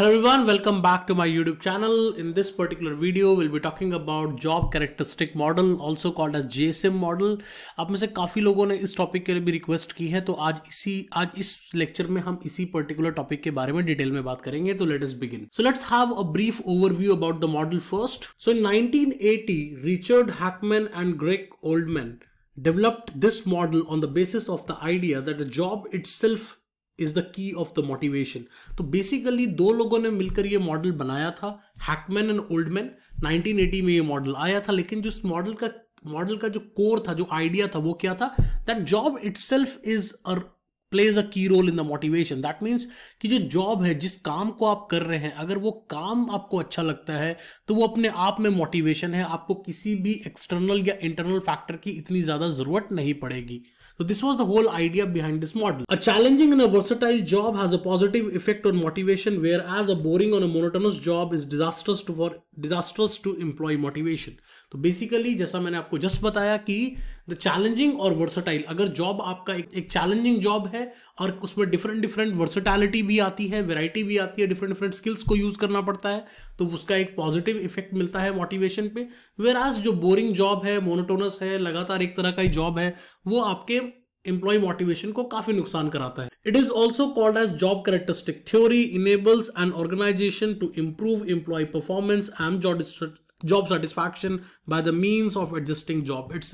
Hello everyone, welcome back to my YouTube channel. In this particular video, we'll be talking about job characteristic model, also called as JSM model. आप में से काफ़ी लोगों ने इस topic के लिए भी रिक्वेस्ट की है तो आज इसी आज इस लेक्चर में हम इसी पर्टिकुलर टॉपिक के बारे में डिटेल में बात करेंगे तो let's begin so let's have a brief overview about the model first so in nineteen eighty Richard Hackman and Greg Oldham developed this model on the basis of the idea that the job its is the key of the motivation तो basically दो लोगों ने मिलकर ये model बनाया था Hackman and Oldman 1980 में ये मॉडल आया था लेकिन जिस मॉडल का मॉडल का जो कोर था जो आइडिया था वो क्या था that job itself is a plays a key role in the motivation that means कि जो जॉब है जिस काम को आप कर रहे हैं अगर वो काम आपको अच्छा लगता है तो वो अपने आप में मोटिवेशन है आपको किसी भी एक्सटर्नल या इंटरनल फैक्टर की इतनी ज़्यादा ज़रूरत नहीं पड़ेगी So this was the whole idea behind this model. A challenging and a versatile job has a positive effect on motivation, whereas a boring or a monotonous job is disastrous to for disastrous to employee motivation. तो basically जैसा मैंने आपको just बताया कि the challenging और versatile अगर job आपका एक एक चैलेंजिंग जॉब है और उसमें डिफरेंट डिफरेंट वर्सटैलिटी भी आती है वेराइटी भी आती है डिफरेंट डिफरेंट स्किल्स को यूज़ करना पड़ता है तो उसका एक पॉजिटिव इफेक्ट मिलता है मोटिवेशन पे वेर आज जो बोरिंग जॉब है मोनोटोनस है लगातार एक तरह का ही जॉब है वो आपके एम्प्लॉय मोटिवेशन को काफी नुकसान कराता है it is also called as job characteristic theory enables an organization to improve employee performance and job satisfaction by the means of adjusting job it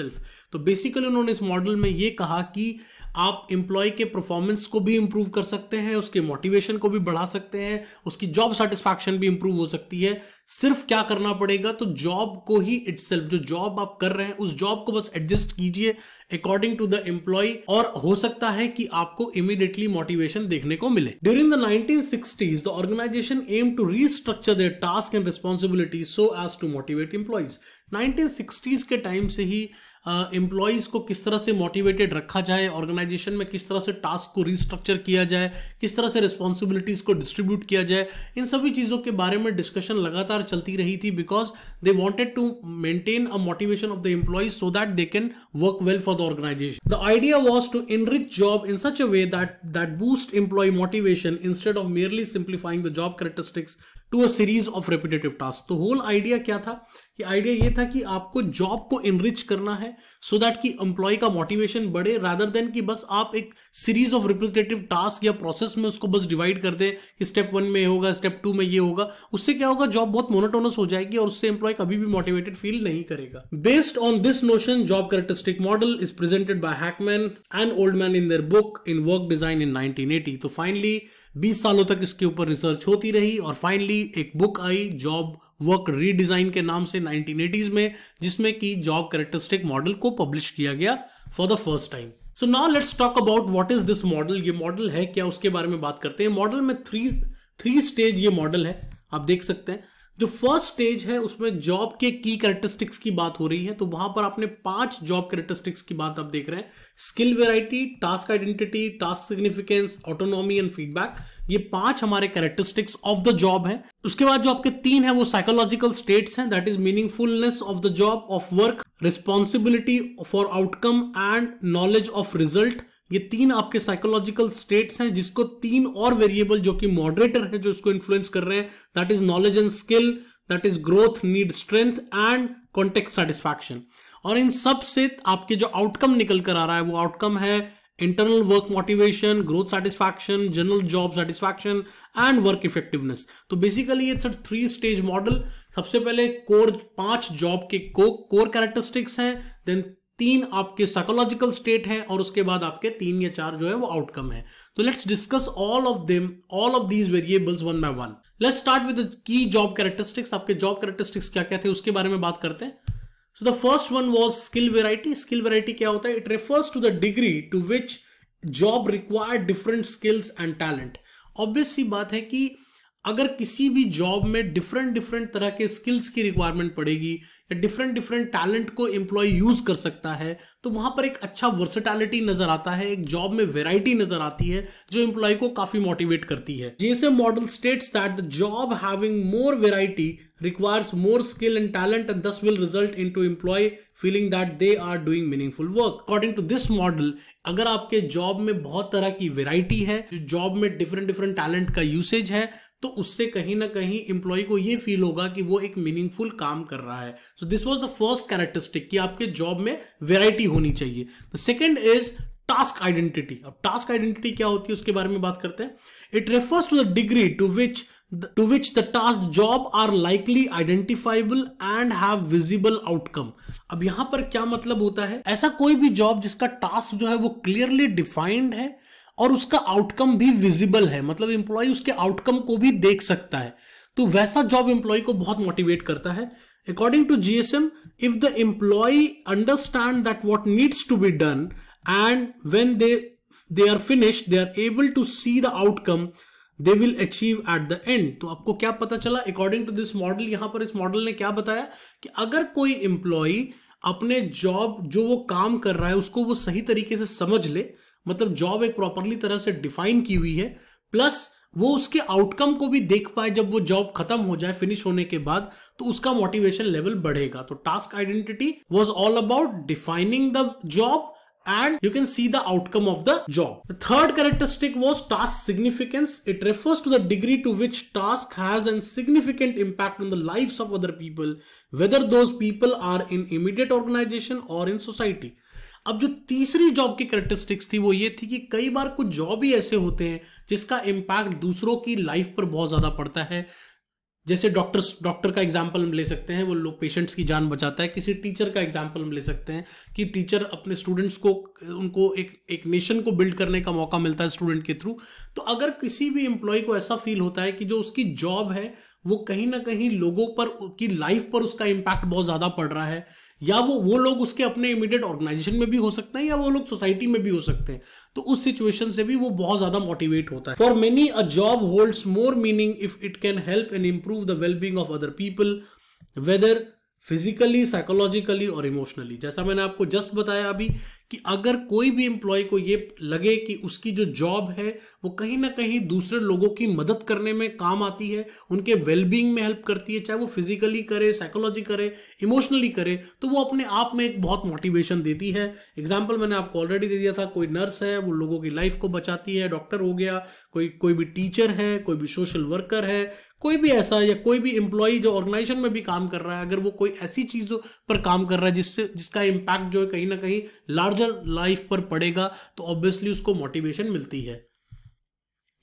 तो बेसिकली उन्होंने इस मॉडल में ये कहा कि आप एम्प्लॉय के परफॉर्मेंस को भी इम्प्रूव कर सकते हैं उसके मोटिवेशन को भी बढ़ा सकते हैं उसकी जॉब सेटिस्फैक्शन भी इम्प्रूव हो सकती है सिर्फ क्या करना पड़ेगा तो जॉब को ही इट जो जॉब आप कर रहे हैं उस जॉब को बस एडजस्ट कीजिए अकॉर्डिंग टू द एम्प्लॉय और हो सकता है कि आपको इमिडिएटली मोटिवेशन देखने को मिले during the 1960s the organization aim to restructure their task and responsibility so as to motivate employees 1960s के टाइम से ही एम्प्लॉयज़ को किस तरह से मोटिवेटेड रखा जाए ऑर्गेनाइजेशन में किस तरह से टास्क को रिस्ट्रक्चर किया जाए किस तरह से रिस्पॉन्सिबिलिटीज़ को डिस्ट्रीब्यूट किया जाए इन सभी चीज़ों के बारे में डिस्कशन लगातार चलती रही थी because they wanted to maintain a motivation of the employees so that they can work well for the organization the idea was to enrich job in such a way that that boost employee motivation instead of merely simplifying the job characteristics to a series of repetitive task तो whole idea क्या था कि idea ये था कि आपको job को enrich करना है सो so दैट कि एम्प्लॉय का मोटिवेशन बढ़े रादर देन कि बस आप एक सीरीज ऑफ रिपीटेटिव टास्क या प्रोसेस में उसको बस डिवाइड कर दें कि स्टेप वन में होगा स्टेप टू में ये होगा उससे क्या होगा जॉब बहुत मोनोटोनस हो जाएगी और उससे एम्प्लॉय कभी भी मोटिवेटेड फील नहीं करेगा based on this notion job characteristic model is presented by Hackman and Oldham in their book in work design in nineteen तो फाइनली 20 सालों तक इसके ऊपर रिसर्च होती रही और फाइनली एक बुक आई जॉब वर्क रीडिजाइन के नाम से 1980s में जिसमें कि जॉब करेक्टरिस्टिक मॉडल को पब्लिश किया गया for the first time so now let's talk about what is this model ये मॉडल है क्या उसके बारे में बात करते हैं मॉडल में थ्री थ्री स्टेज ये मॉडल है आप देख सकते हैं जो फर्स्ट स्टेज है उसमें जॉब के की करेक्टरिस्टिक्स की बात हो रही है तो वहां पर आपने पांच जॉब करेक्टरिस्टिक्स की बात आप देख रहे हैं skill variety task identity task significance autonomy and feedback ये पांच हमारे कैरेक्टरिस्टिक्स ऑफ द जॉब है उसके बाद जो आपके तीन है वो साइकोलॉजिकल स्टेट्स हैं that is meaningfulness of the job of work responsibility for outcome and knowledge of result ये तीन आपके साइकोलॉजिकल स्टेट्स हैं जिसको तीन और वेरिएबल जो कि मॉडरेटर है जो इसको इन्फ्लुएंस कर रहे हैं that is knowledge and skill that is growth need strength and context satisfaction और इन सब से आपके जो आउटकम निकल कर आ रहा है वो आउटकम है internal work motivation growth satisfaction general job satisfaction and work effectiveness तो बेसिकली ये थ्री स्टेज मॉडल सबसे पहले कोर पांच जॉब के कोर कैरेक्टरिस्टिक्स हैं देन तीन आपके साइकोलॉजिकल स्टेट हैं और उसके बाद आपके तीन या चार जो है वो आउटकम है तो let's discuss all of them all of these variables one by one let's start with key job characteristics आपके जॉब कैरेक्टरिस्टिक्स क्या क्या थे उसके बारे में बात करते हैं so the first one was skill variety skill variety क्या होता है it refers to the degree to which job require different skills and talent obvious सी बात है कि अगर किसी भी जॉब में डिफरेंट डिफरेंट तरह के स्किल्स की रिक्वायरमेंट पड़ेगी या डिफरेंट डिफरेंट टैलेंट को एम्प्लॉय यूज कर सकता है तो वहां पर एक अच्छा वर्सेटैलिटी नजर आता है एक जॉब में वेराइटी नजर आती है जो एम्प्लॉय को काफी मोटिवेट करती है जैसे model states that the job having more variety more skill and talent and this will result in to employee feeling that they are doing meaningful work according to this model अगर आपके job में बहुत तरह की variety है job में different different talent का usage है तो उससे कहीं ना कहीं एम्प्लॉय को ये फील होगा कि वो एक मीनिंगफुल काम कर रहा है so this was the first characteristic कि आपके जॉब में वेराइटी होनी चाहिए the second is task identity अब टास्क आइडेंटिटी क्या होती है उसके बारे में बात करते हैं it refers to the degree to which to which the task job are likely identifiable and have visible outcome अब यहां पर क्या मतलब होता है ऐसा कोई भी जॉब जिसका टास्क जो है वो क्लियरली डिफाइंड है और उसका आउटकम भी विजिबल है मतलब एम्प्लॉय उसके आउटकम को भी देख सकता है तो वैसा जॉब एम्प्लॉय को बहुत मोटिवेट करता है according to GSM if the employee understand that what needs to be done and when they they are finish they are able to see the outcome they will achieve at the end तो आपको क्या पता चला according to this model यहां पर इस model ने क्या बताया कि अगर कोई एम्प्लॉय अपने जॉब जो वो काम कर रहा है उसको वो सही तरीके से समझ ले मतलब जॉब एक प्रॉपरली तरह से डिफाइन की हुई है प्लस वो उसके आउटकम को भी देख पाए जब वो जॉब खत्म हो जाए फिनिश होने के बाद तो उसका मोटिवेशन लेवल बढ़ेगा तो task identity was all about defining the job and you can see the outcome of the job third characteristic was task significance it refers to the degree to which task has an significant impact on the life of other people whether those people are in immediate organization or in society अब जो तीसरी job की characteristics थी वो ये थी कि कई बार कुछ जॉब ही ऐसे होते हैं जिसका इम्पैक्ट दूसरों की लाइफ पर बहुत ज़्यादा पड़ता है जैसे डॉक्टर्स डॉक्टर का एग्जाम्पल हम ले सकते हैं वो लोग पेशेंट्स की जान बचाता है किसी टीचर का एग्जाम्पल हम ले सकते हैं कि टीचर अपने स्टूडेंट्स को उनको एक एक नेशन को बिल्ड करने का मौका मिलता है स्टूडेंट के थ्रू तो अगर किसी भी एम्प्लॉय को ऐसा फील होता है कि जो उसकी जॉब है वो कहीं ना कहीं लोगों पर की लाइफ पर उसका इम्पैक्ट बहुत ज़्यादा पड़ रहा है या वो वो लोग उसके अपने इमीडिएट ऑर्गेनाइजेशन में भी हो सकते हैं या वो लोग सोसाइटी में भी हो सकते हैं तो उस सिचुएशन से भी वो बहुत ज्यादा मोटिवेट होता है for many a job holds more meaning if it can help and improve the wellbeing of other people whether physically psychologically or emotionally जैसा मैंने आपको जस्ट बताया अभी कि अगर कोई भी एम्प्लॉय को ये लगे कि उसकी जो जॉब है वो कहीं ना कहीं दूसरे लोगों की मदद करने में काम आती है उनके वेलबींग में हेल्प करती है चाहे वो फिजिकली करे साइकोलॉजी करे इमोशनली करे तो वो अपने आप में एक बहुत मोटिवेशन देती है एग्जाम्पल मैंने आपको ऑलरेडी दे दिया था कोई नर्स है वो लोगों की लाइफ को बचाती है डॉक्टर हो गया कोई कोई भी टीचर है कोई भी सोशल वर्कर है कोई भी ऐसा या कोई भी एम्प्लॉई जो ऑर्गेनाइजेशन में भी काम कर रहा है अगर वो कोई ऐसी चीज़ों पर काम कर रहा है जिससे जिसका इम्पैक्ट जो है कहीं ना कहीं लार्जर लाइफ पर पड़ेगा तो ऑब्वियसली उसको मोटिवेशन मिलती है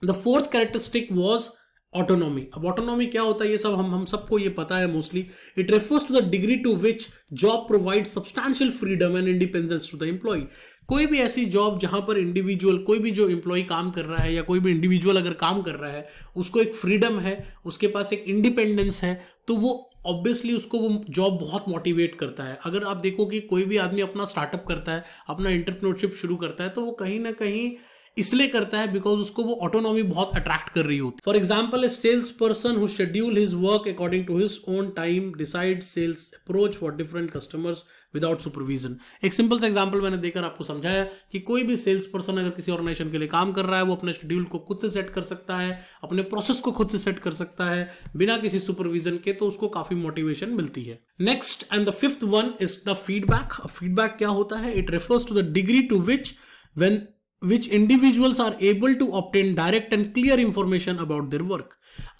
the fourth characteristic was autonomy अब ऑटोनॉमी क्या होता है ये सब हम हम सबको ये पता है mostly it refers to the degree to which job provide substantial freedom and independence to the employee कोई भी ऐसी जॉब जहां पर इंडिविजुअल कोई भी जो एम्प्लॉय काम कर रहा है या कोई भी इंडिविजुअल अगर काम कर रहा है उसको एक फ्रीडम है उसके पास एक इंडिपेंडेंस है तो वो ऑब्वियसली उसको वो जॉब बहुत मोटिवेट करता है अगर आप देखो कि कोई भी आदमी अपना स्टार्टअप करता है अपना इंटरप्रेन्योरशिप शुरू करता है तो वो कहीं ना कहीं इसलिए करता है बिकॉज उसको वो ऑटोनॉमी बहुत अट्रैक्ट कर रही होती है for example a sales person who schedule his work according to his own time decide sales approach for different customers without supervision एक सिंपल सा एग्जाम्पल मैंने देकर आपको समझाया कि कोई भी सेल्स पर्सन अगर किसी ऑर्गेनाइजेशन के लिए काम कर रहा है वो अपने शेड्यूल को खुद से सेट कर सकता है अपने प्रोसेस को खुद से सेट कर सकता है बिना किसी सुपरविजन के तो उसको काफी मोटिवेशन मिलती है next and the fifth one is the feedback feedback क्या होता है it refers to the degree to which when which individuals are able to obtain direct and clear information about their work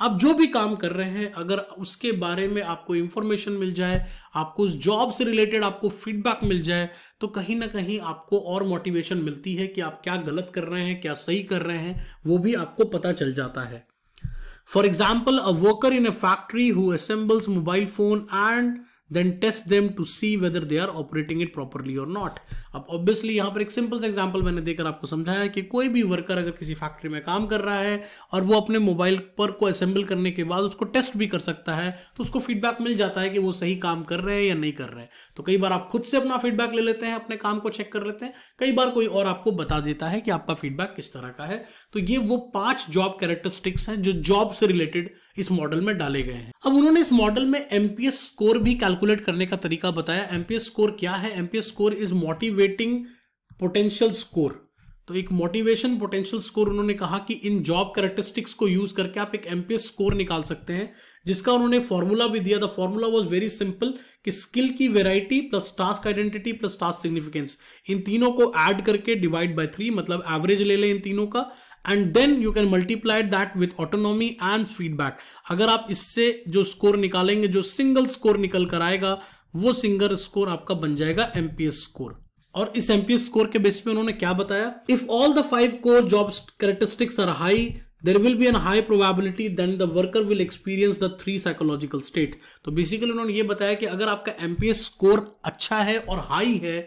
आप जो भी काम कर रहे हैं अगर उसके बारे में आपको इंफॉर्मेशन मिल जाए आपको उस जॉब से रिलेटेड आपको फीडबैक मिल जाए तो कहीं ना कहीं आपको और मोटिवेशन मिलती है कि आप क्या गलत कर रहे हैं क्या सही कर रहे हैं वो भी आपको पता चल जाता है for example a worker in a factory who assembles mobile phone and then test them to see whether they are operating it properly or not अब ऑब्वियसली यहाँ पर एक सिंपल सा एग्जाम्पल मैंने देकर आपको समझाया कि कोई भी वर्कर अगर किसी फैक्ट्री में काम कर रहा है और वो अपने मोबाइल पर को असेंबल करने के बाद उसको टेस्ट भी कर सकता है तो उसको फीडबैक मिल जाता है कि वो सही काम कर रहे हैं या नहीं कर रहे हैं तो कई बार आप खुद से अपना फीडबैक ले लेते हैं अपने काम को चेक कर लेते हैं कई बार कोई और आपको बता देता है कि आपका फीडबैक किस तरह का है तो ये वो पांच जॉब कैरेक्टरिस्टिक्स हैं जो जॉब से रिलेटेड इस मॉडल में डाले गए हैं अब उन्होंने इस मॉडल में एमपीएस स्कोर भी कैलकुलेट करने का तरीका बताया एमपीएस स्कोर क्या है MPS score is motivate motivating potential score तो एक मोटिवेशन पोटेंशियल स्कोर उन्होंने कहा कि इन जॉब करेक्टरिस्टिक्स को यूज करके आप एक एमपीएस स्कोर निकाल सकते हैं जिसका उन्होंने फॉर्मूला भी दिया था फॉर्मूला वाज वेरी सिंपल कि स्किल की variety plus task identity plus task significance इन तीनों को ऐड करके डिवाइड बाई थ्री मतलब एवरेज ले लें इन तीनों का and then you can multiply that with autonomy and feedback अगर आप इससे जो स्कोर निकालेंगे जो सिंगल स्कोर निकल कर आएगा वो सिंगल स्कोर आपका बन जाएगा एमपीएस स्कोर और इस एमपीएस स्कोर के बेस पे उन्होंने क्या बताया if all the five core job characteristics are high there will be an high probability then the worker will experience the three psychological state तो बेसिकली उन्होंने ये बताया कि अगर आपका एमपीएस स्कोर अच्छा है और हाई है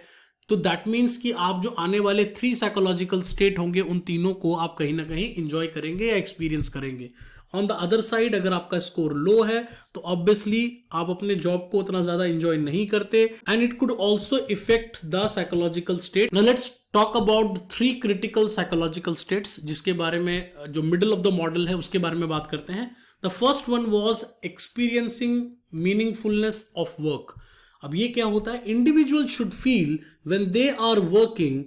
तो दैट मीन्स कि आप जो आने वाले थ्री साइकोलॉजिकल स्टेट होंगे उन तीनों को आप कहीं ना कहीं इंजॉय करेंगे या एक्सपीरियंस करेंगे ऑन द अदर साइड अगर आपका स्कोर लो है तो ऑब्वियसली आप अपने जॉब को उतना ज्यादा इंजॉय नहीं करते and it could also effect the psychological state let's talk about three critical psychological states जिसके बारे में जो मिडल ऑफ द मॉडल है उसके बारे में बात करते हैं the first one was experiencing meaningfulness of work अब ये क्या होता है individual should feel when they are working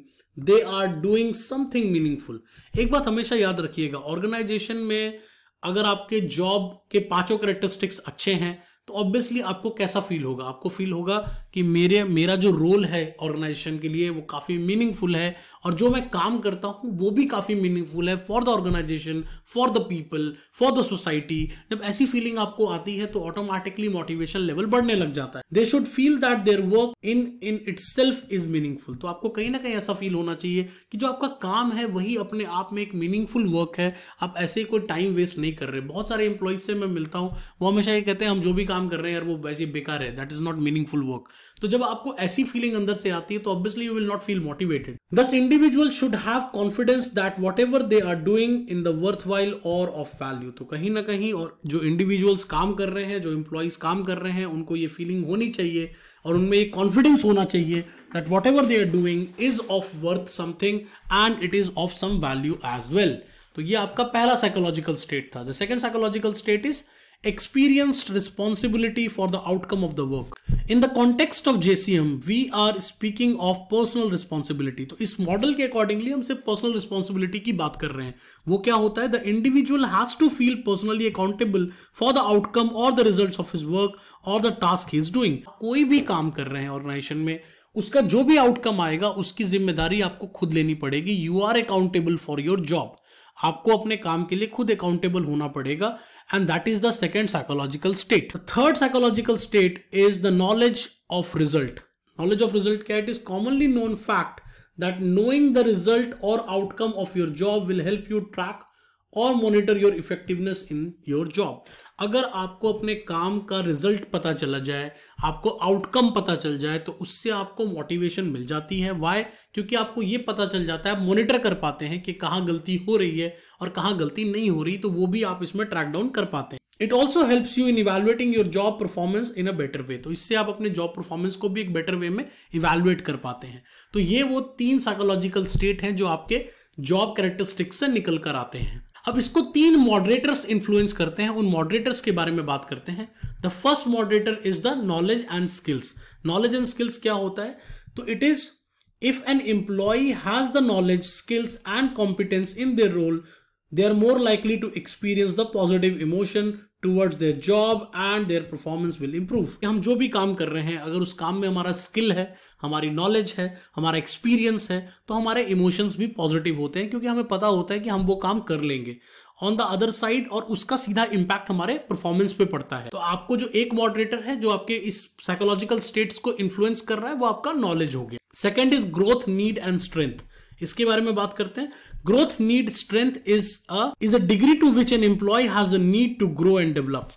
they are doing something meaningful एक बात हमेशा याद रखिएगा ऑर्गेनाइजेशन में अगर आपके जॉब के पांचों करेक्टरिस्टिक्स अच्छे हैं तो ऑब्वियसली आपको कैसा फील होगा आपको फील होगा कि मेरे मेरा जो रोल है ऑर्गेनाइजेशन के लिए वो काफ़ी मीनिंगफुल है और जो मैं काम करता हूँ वो भी काफ़ी मीनिंगफुल है for the organization for the people for the society जब ऐसी फीलिंग आपको आती है तो ऑटोमेटिकली मोटिवेशन लेवल बढ़ने लग जाता है they should feel that their work in in itself is meaningful तो आपको कहीं ना कहीं ऐसा फील होना चाहिए कि जो आपका काम है वही अपने आप में एक मीनिंगफुल वर्क है आप ऐसे कोई टाइम वेस्ट नहीं कर रहे बहुत सारे एम्प्लॉयज से मैं मिलता हूँ वो हमेशा ये कहते हैं हम जो भी काम काम कर रहे हैं यार वो वैसे बेकार है that is not meaningful work तो जब आपको ऐसी फीलिंग अंदर से आती है तो obviously you will not feel motivated this individual should have confidence that whatever they are doing in the worthwhile or of value तो कहीं ना कहीं और जो इंडिविजुअल्स काम कर रहे हैं जो इंप्लॉइज काम कर रहे हैं उनको ये फीलिंग होनी चाहिए और उनमें एक कॉन्फिडेंस होना चाहिए that whatever they are doing is of worth something and it is of some value as well तो ये आपका पहला साइकोलॉजिकल स्टेट था the second psychological state is experienced responsibility for the outcome of the work in the context of jcm we are speaking of personal responsibility तो इस model के accordingly हम सिर्फ पर्सनल रिस्पॉन्सिबिलिटी की बात कर रहे हैं वो क्या होता है the individual has to feel personally accountable for the outcome or the result of his work or the task is doing कोई भी काम कर रहे हैं ऑर्गेनाइजेशन में उसका जो भी आउटकम आएगा उसकी जिम्मेदारी आपको खुद लेनी पड़ेगी you are accountable for your job आपको अपने काम के लिए खुद अकाउंटेबल होना पड़ेगा and that is the second psychological state third psychological state is the knowledge of result knowledge of result क्या it is commonly known fact that knowing the result और outcome of your job will help you track और monitor your effectiveness in your job अगर आपको अपने काम का result पता चला जाए आपको आउटकम पता चल जाए तो उससे आपको मोटिवेशन मिल जाती है वाई क्योंकि आपको ये पता चल जाता है आप मोनिटर कर पाते हैं कि कहाँ गलती हो रही है और कहाँ गलती नहीं हो रही तो वो भी आप इसमें ट्रैक डाउन कर पाते हैं it also helps you in evaluating your job performance in a better way तो इससे आप अपने जॉब परफॉर्मेंस को भी एक बेटर वे में इवेलुएट कर पाते हैं तो ये वो तीन साइकोलॉजिकल स्टेट हैं जो आपके जॉब करेक्टरिस्टिक्स से निकल कर आते हैं अब इसको तीन मॉडरेटर्स इन्फ्लुएंस करते हैं उन मॉडरेटर्स के बारे में बात करते हैं the first moderator is the knowledge and skills knowledge and skills क्या होता है तो it is if an employee has the knowledge skills and competence in their role they are more likely to experience the positive emotion towards their job and their performance will improve हम जो भी काम कर रहे हैं अगर उस काम में हमारा स्किल है हमारी नॉलेज है हमारा एक्सपीरियंस है तो हमारे इमोशंस भी पॉजिटिव होते हैं क्योंकि हमें पता होता है कि हम वो काम कर लेंगे ऑन द अदर साइड और उसका सीधा इम्पैक्ट हमारे परफॉर्मेंस पे पड़ता है तो आपको जो एक मॉडरेटर है जो आपके इस साइकोलॉजिकल स्टेट्स को इन्फ्लुएंस कर रहा है वो आपका नॉलेज हो गया second is growth need and strength इसके बारे में बात करते हैं growth need strength is is a degree to which an employee has the need to grow and develop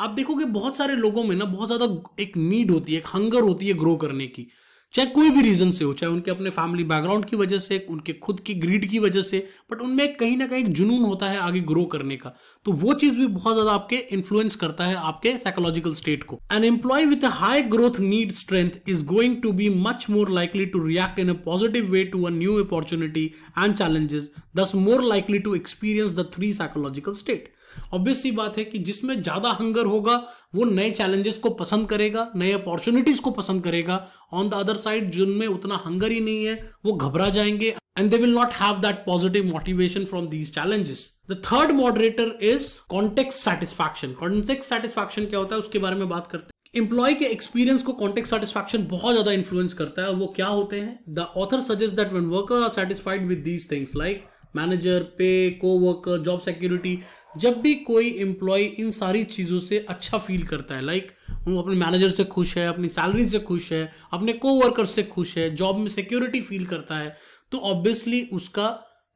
आप देखोगे बहुत सारे लोगों में ना बहुत ज्यादा एक नीड होती है एक हंगर होती है ग्रो करने की चाहे कोई भी रीजन से हो चाहे उनके अपने फैमिली बैकग्राउंड की वजह से उनके खुद की ग्रीड की वजह से बट उनमें कहीं ना कहीं जुनून होता है आगे ग्रो करने का तो वो चीज भी बहुत ज्यादा आपके इन्फ्लुएंस करता है आपके साइकोलॉजिकल स्टेट को an employee with high growth need strength is going to be much more likely to react in a positive way to a new opportunity and challenges thus more likely to experience the three psychological state obvious बात है कि जिसमें ज्यादा hunger होगा वो नए challenges को पसंद करेगा नए अपॉर्चुनिटीज को पसंद करेगा ऑन द अदर साइड जिनमें उतना हंगर ही नहीं है वो घबरा जाएंगे and they will not have that positive motivation from these challenges the third moderator is context satisfaction context satisfaction क्या होता है उसके बारे में बात करते हैं इंप्लॉय के एक्सपीरियंस को कॉन्टेक्ट सेटिस्फैक्शन बहुत ज्यादा इन्फ्लुएंस करता है वो क्या होते हैं the author suggest that when worker are satisfied with these things like manager pay को वर्कर जॉब सिक्योरिटी जब भी कोई एम्प्लॉय इन सारी चीज़ों से अच्छा फील करता है लाइक वो अपने मैनेजर से खुश है अपनी सैलरी से खुश है अपने कोवर्कर से खुश है जॉब में सिक्योरिटी फील करता है तो ऑब्वियसली उसका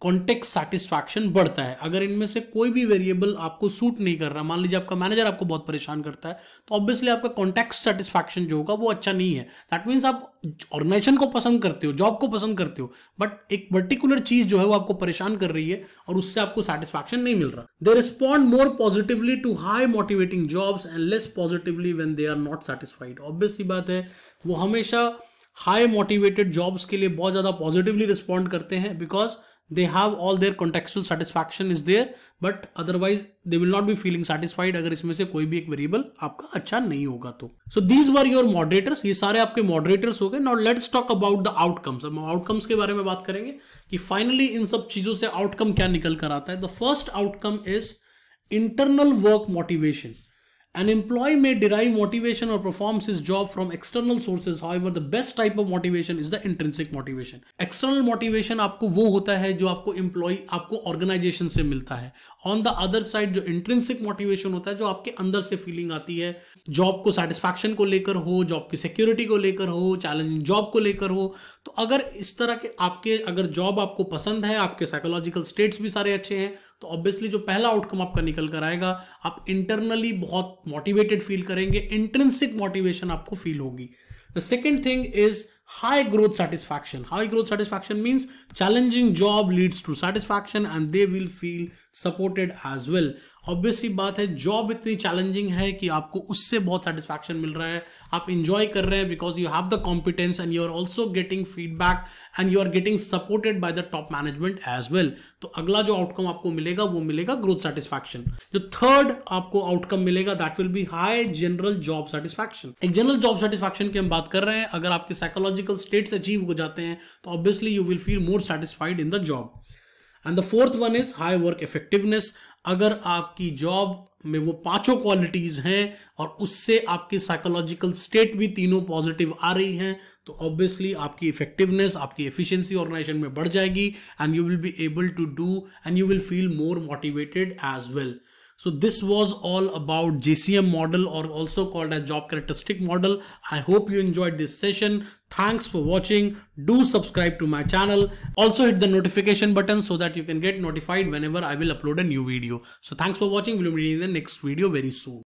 कॉन्टेक्ट सेटिस्फैक्शन बढ़ता है अगर इनमें से कोई भी वेरिएबल आपको सूट नहीं कर रहा मान लीजिए आपका मैनेजर आपको बहुत परेशान करता है तो ऑब्वियसली आपका कॉन्टेक्ट सेटिस्फैक्शन जो होगा वो अच्छा नहीं है दैट मीन्स आप ऑर्गेनाइजेशन को पसंद करते हो जॉब को पसंद करते हो बट एक पर्टिकुलर चीज जो है वो आपको परेशान कर रही है और उससे आपको सेटिस्फैक्शन नहीं मिल रहा they respond more positively to high motivating jobs and less positively when they are not satisfied obviously बात है वो हमेशा हाई मोटिवेटेड जॉब्स के लिए बहुत ज़्यादा पॉजिटिवली रिस्पॉन्ड करते हैं because they have all their contextual satisfaction is there but otherwise they will not be feeling satisfied अगर इसमें से कोई भी एक वेरिएबल आपका अच्छा नहीं होगा तो so these were your moderators ये सारे आपके मॉडरेटर्स हो गए now let's talk about the outcomes हम आउटकम्स के बारे में बात करेंगे कि फाइनली इन सब चीजों से आउटकम क्या निकल कर आता है the first outcome is internal work motivation An employee may derive motivation or performs his job from external sources. However, the best type of motivation is the intrinsic motivation. External motivation आपको वो होता है जो आपको employee आपको organization से मिलता है. On the other side जो intrinsic motivation होता है जो आपके अंदर से feeling आती है job को satisfaction को लेकर हो job की security को लेकर हो challenging job को लेकर हो तो अगर इस तरह के आपके अगर job आपको पसंद है आपके psychological states भी सारे अच्छे हैं तो ऑब्वियसली जो पहला आउटकम आपका निकल कर आएगा आप इंटरनली बहुत मोटिवेटेड फील करेंगे इंटेंसिक मोटिवेशन आपको फील होगी the second thing is high growth satisfaction high growth satisfaction means challenging job leads to satisfaction and they will feel supported as well obviously बात है जॉब इतनी challenging है कि आपको उससे बहुत सेटिस्फैक्शन मिल रहा है आप इंजॉय कर रहे हैं because you have the competence and you are also getting feedback and you are getting supported by the top management as well तो अगला जो आउटकम आपको मिलेगा वो मिलेगा ग्रोथ सेटिस्फैक्शन जो थर्ड आपको आउटकम मिलेगा that will be high general job satisfaction एक जनरल जॉब सेटिस्फैक्शन की हम बात कर रहे हैं अगर आपके साइकोलॉजिकल स्टेट्स अचीव हो जाते हैं तो obviously you will feel more satisfied in the job and the fourth one is high work effectiveness अगर आपकी जॉब में वो पांचों क्वालिटीज हैं और उससे आपकी साइकोलॉजिकल स्टेट भी तीनों पॉजिटिव आ रही हैं तो ऑब्वियसली आपकी इफेक्टिवनेस आपकी एफिशिएंसी ऑर्गेनाइजेशन में बढ़ जाएगी and you will be able to do and you will feel more motivated as well So this was all about JCM model or also called as job characteristic model. I hope you enjoyed this session. Thanks for watching. Do subscribe to my channel. Also hit the notification button so that you can get notified whenever I will upload a new video. So thanks for watching. We'll meet in the next video very soon.